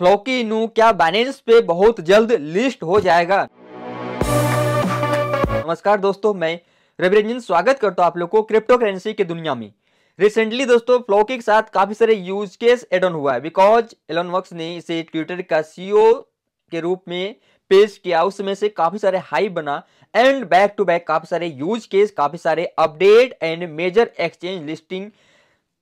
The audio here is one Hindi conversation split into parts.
फ्लॉकी नू क्या बाइनेंस पे बहुत जल्द लिस्ट हो जाएगा नमस्कार दोस्तों मैं रविरंजन स्वागत करता हूं आप लोग को क्रिप्टो करेंसी की दुनिया में रिसेंटली दोस्तों फ्लॉकी के साथ काफी सारे यूज केस एड ऑन हुआ है बिकॉज एलोन वक्स ने इसे ट्विटर का सीईओ e के रूप में पेश किया उसमें से काफी सारे हाई बना एंड बैक टू बैक काफी सारे यूज केस काफी सारे update and major exchange listing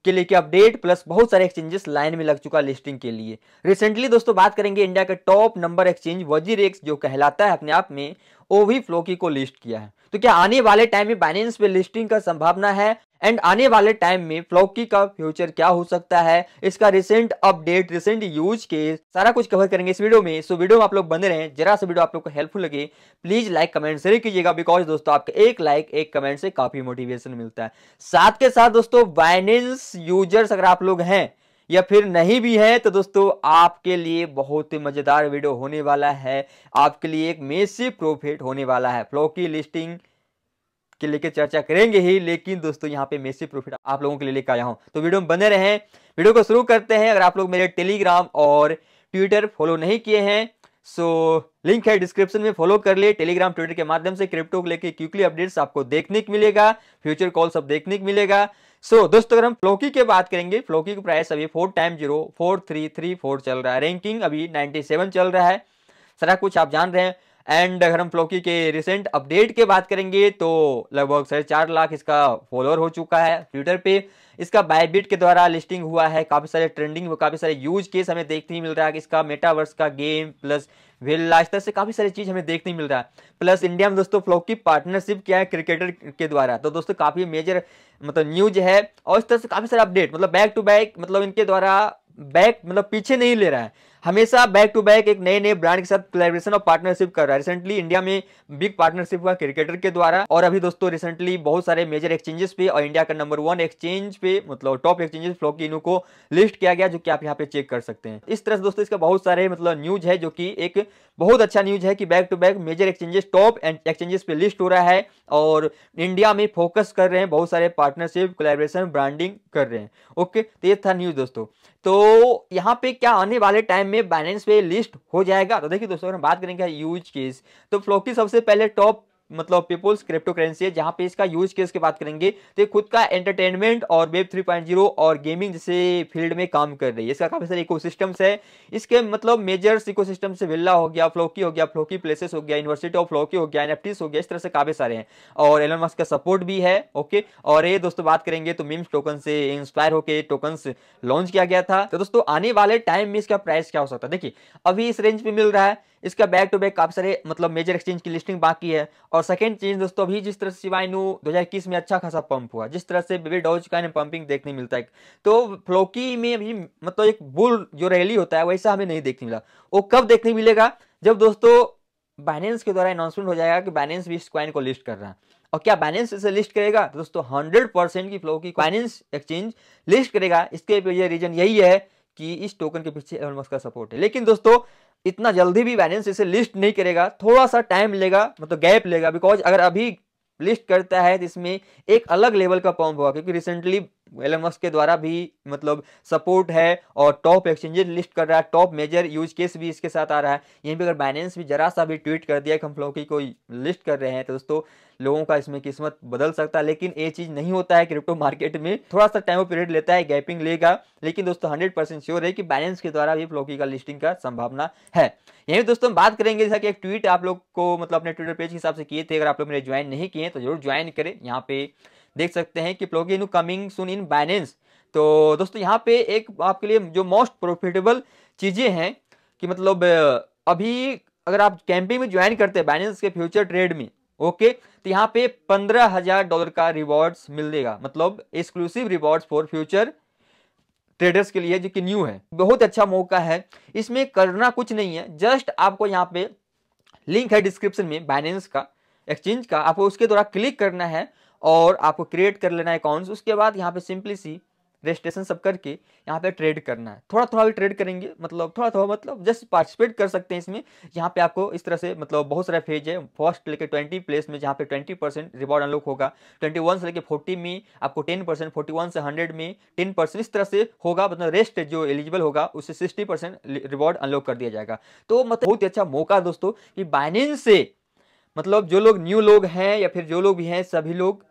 के लेके अपडेट प्लस बहुत सारे एक्सचेंजेस लाइन में लग चुका लिस्टिंग के लिए रिसेंटली दोस्तों बात करेंगे इंडिया के टॉप नंबर एक्सचेंज वजीरेक्स जो कहलाता है अपने आप में ओवी फ्लोकी को लिस्ट किया है तो क्या आने वाले टाइम में बाइनेंस पे लिस्टिंग का संभावना है एंड आने वाले टाइम में फ्लोकी का फ्यूचर क्या हो सकता है इसका रिसेंट अपडेट रिसेंट यूज के सारा कुछ कवर करेंगे इस वीडियो में सो वीडियो में आप लोग बने हैं जरा सा वीडियो आप लोग को हेल्पफुल लगे प्लीज लाइक कमेंट जरूर कीजिएगा बिकॉज दोस्तों आपका एक लाइक एक कमेंट से काफी मोटिवेशन मिलता है साथ के साथ दोस्तों बाइनेंस यूजर्स अगर आप लोग हैं या फिर नहीं भी है तो दोस्तों आपके लिए बहुत ही मज़ेदार वीडियो होने वाला है आपके लिए एक मेसी प्रॉफिट होने वाला है फ्लो की लिस्टिंग के लेके चर्चा करेंगे ही लेकिन दोस्तों यहाँ पे मेसी प्रॉफिट आप लोगों के लिए लेकर आया हूँ तो वीडियो में बने रहें वीडियो को शुरू करते हैं अगर आप लोग मेरे टेलीग्राम और ट्विटर फॉलो नहीं किए हैं सो लिंक है डिस्क्रिप्शन में फॉलो कर लिए टेलीग्राम ट्विटर के माध्यम से क्रिप्टो को लेकर क्यूकली अपडेट्स आपको देखने को मिलेगा फ्यूचर कॉल सब देखने को मिलेगा सो so, दोस्तों अगर हम फ्लोकी के बात करेंगे फ्लोकी का प्राइस अभी four time zero four three three four चल रहा है रैंकिंग अभी नाइन्टी सेवन चल रहा है सारा कुछ आप जान रहे हैं एंड अगर हम फ्लोकी के रिसेंट अपडेट के बात करेंगे तो लगभग साढ़े चार लाख इसका फॉलोअर हो चुका है ट्विटर पे इसका बायबिट के द्वारा लिस्टिंग हुआ है काफ़ी सारे ट्रेंडिंग काफ़ी सारे यूज केस हमें देखने मिल रहा है कि इसका मेटावर्स का गेम प्लस वेल्ला इस तरह से काफ़ी सारी चीज़ हमें देखने मिल रहा है प्लस इंडिया में दोस्तों फ्लोकी पार्टनरशिप क्या है क्रिकेटर के द्वारा तो दोस्तों काफ़ी मेजर मतलब न्यूज है और इस तरह से काफ़ी सारे अपडेट मतलब बैक टू बैक मतलब इनके द्वारा बैक मतलब पीछे नहीं ले रहा है हमेशा बैक टू बैक एक नए नए ब्रांड के साथ कोलेब्रेशन और पार्टनरशिप कर रहा है रिसेंटली इंडिया में बिग पार्टनरशिप हुआ क्रिकेटर के द्वारा और अभी दोस्तों रिसेंटली बहुत सारे मेजर एक्सचेंजेस पे और इंडिया का नंबर वन एक्सचेंज पे मतलब टॉप एक्सचेंजेस फ्लोकिनो को लिस्ट किया गया जो कि आप यहाँ पे चेक कर सकते हैं इस तरह से दोस्तों इसका बहुत सारे मतलब न्यूज है जो कि एक बहुत अच्छा न्यूज है कि back to back major exchanges top exchanges पे लिस्ट हो रहा है और इंडिया में फोकस कर रहे हैं बहुत सारे पार्टनरशिप कोलेब्रेशन ब्रांडिंग कर रहे हैं ओके तो ये था न्यूज दोस्तों तो यहाँ पे क्या आने वाले टाइम में में बैलेंस पे लिस्ट हो जाएगा तो देखिए दोस्तों अगर हम बात करेंगे यूज केस तो फ्लोकी सबसे पहले टॉप मतलब पीपुल्स क्रिप्टो करेंसी है जहां पे इसका यूज केस की बात करेंगे तो खुद का एंटरटेनमेंट और वेब 3.0 और गेमिंग जैसे फील्ड में काम कर रही है इसका काफ़ी सारे इकोसिस्टम्स है इसके मतलब मेजर्स इकोसिस्टम से विल्ला हो गया फ्लोकी हो गया फ्लोकी प्लेसेस हो गया यूनिवर्सिटी ऑफ फ्लोकी हो गया एनएफटीस हो गया इस तरह से काफ़ी सारे हैं और एलन मस्क का सपोर्ट भी है ओके और ये दोस्तों बात करेंगे तो मीम्स टोकन से इंस्पायर होकर टोकन लॉन्च किया गया था तो दोस्तों आने वाले टाइम में इसका प्राइस क्या हो सकता है देखिए अभी इस रेंज में मिल रहा है इसका बैक टू बैक काफ़ी सारे मतलब मेजर एक्सचेंज की लिस्टिंग बाकी है और सेकंड चीज दोस्तों अभी जिस तरह से शिवाइनू दो में अच्छा खासा पंप हुआ जिस तरह से बेबी डॉज का पंपिंग देखने मिलता है तो फ्लोकी में अभी मतलब एक बुल जो रैली होता है वैसा हमें नहीं देखने मिला वो कब देखने मिलेगा जब दोस्तों बाइनेंस के द्वारा अनाउंसमेंट हो जाएगा कि बाइनेंस भी इस क्वाइन को लिस्ट कर रहा है और क्या बैलेंस इसे लिस्ट करेगा तो दोस्तों हंड्रेड परसेंट की Floki Binance exchange list करेगा इसके ये रीजन यही है कि इस टोकन के पीछे एलन मस्क का सपोर्ट है लेकिन दोस्तों इतना जल्दी भी बैलेंस इसे लिस्ट नहीं करेगा थोड़ा सा टाइम लेगा मतलब गैप लेगा बिकॉज अगर अभी लिस्ट करता है तो इसमें एक अलग लेवल का पम्प होगा क्योंकि रिसेंटली एलन मस्क के द्वारा भी मतलब सपोर्ट है और टॉप एक्सचेंजेस लिस्ट कर रहा है टॉप मेजर यूज केस भी इसके साथ आ रहा है यहीं पे अगर बाइनेंस भी जरा सा भी ट्वीट कर दिया कि हम फ्लोकी को लिस्ट कर रहे हैं तो दोस्तों लोगों का इसमें किस्मत बदल सकता है लेकिन ये चीज़ नहीं होता है क्रिप्टो मार्केट में थोड़ा सा टाइम पीरियड लेता है गैपिंग लेगा लेकिन दोस्तों हंड्रेड परसेंट श्योर है कि बैलेंस के द्वारा भी फ्लोकी का लिस्टिंग का संभावना है यही दोस्तों हम बात करेंगे जैसा कि एक ट्वीट आप लोग को मतलब अपने ट्विटर पेज के हिसाब से किए थे अगर आप लोग मेरे ज्वाइन नहीं किए तो जरूर ज्वाइन करें यहाँ पे देख सकते हैं कि प्लोगिन कमिंग सुन इन बाइनेंस तो दोस्तों यहाँ पे एक आपके लिए जो मोस्ट प्रॉफिटेबल चीज़ें हैं कि मतलब अभी अगर आप कैंपिंग में ज्वाइन करते हैं बाइनेंस के फ्यूचर ट्रेड में ओके तो यहाँ पे पंद्रह हज़ार डॉलर का रिवॉर्ड्स मिलेगा मतलब exclusive rewards for future traders के लिए जो कि न्यू है बहुत अच्छा मौका है इसमें करना कुछ नहीं है जस्ट आपको यहाँ पे लिंक है डिस्क्रिप्शन में बाइनेंस का एक्सचेंज का आपको उसके द्वारा क्लिक करना है और आपको क्रिएट कर लेना है अकाउंट्स उसके बाद यहाँ पे सिंपली सी रजिस्ट्रेशन सब करके यहाँ पे ट्रेड करना है थोड़ा थोड़ा भी ट्रेड करेंगे मतलब थोड़ा थोड़ा मतलब जस्ट पार्टिसिपेट कर सकते हैं इसमें यहाँ पे आपको इस तरह से मतलब बहुत सारे फेज है फर्स्ट लेके ट्वेंटी प्लेस में जहाँ पे ट्वेंटी परसेंट रिवॉर्ड अनलॉक होगा ट्वेंटी वन से लेके फोर्टी में आपको टेन परसेंट फोर्टी वन से हंड्रेड में टेन परसेंट इस तरह से होगा मतलब रेस्ट जो एलिजिबल होगा उससे सिक्सटी परसेंट रिवॉर्ड अनलॉक कर दिया जाएगा तो मतलब बहुत ही अच्छा मौका दोस्तों कि बाइनेंस से मतलब जो लोग न्यू लोग हैं या फिर जो लोग भी हैं सभी लोग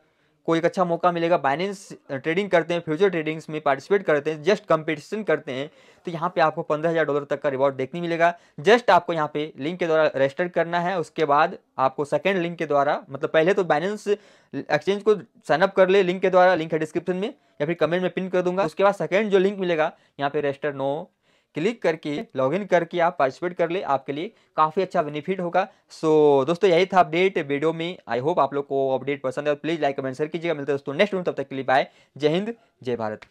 को एक अच्छा मौका मिलेगा बाइनेंस ट्रेडिंग uh, करते हैं फ्यूचर ट्रेडिंग्स में पार्टिसिपेट करते हैं जस्ट कंपटीशन करते हैं तो यहाँ पे आपको पंद्रह हज़ार डॉलर तक का रिवॉर्ड देखने मिलेगा जस्ट आपको यहाँ पे लिंक के द्वारा रजिस्टर करना है उसके बाद आपको सेकेंड लिंक के द्वारा मतलब पहले तो बाइनेंस एक्सचेंज uh, को साइनअप कर ले लिंक के द्वारा लिंक है डिस्क्रिप्शन में या फिर कमेंट में पिन कर दूंगा उसके बाद सेकेंड जो लिंक मिलेगा यहाँ पे रजिस्टर नो क्लिक करके लॉगिन करके आप पार्टिसिपेट कर ले आपके लिए काफ़ी अच्छा बेनिफिट होगा सो so, दोस्तों यही था अपडेट वीडियो में आई होप आप लोग को अपडेट पसंद है प्लीज़ लाइक कमेंट शेयर कीजिएगा मिलते हैं दोस्तों नेक्स्ट वीडियो तब तक के लिए बाय जय हिंद जय भारत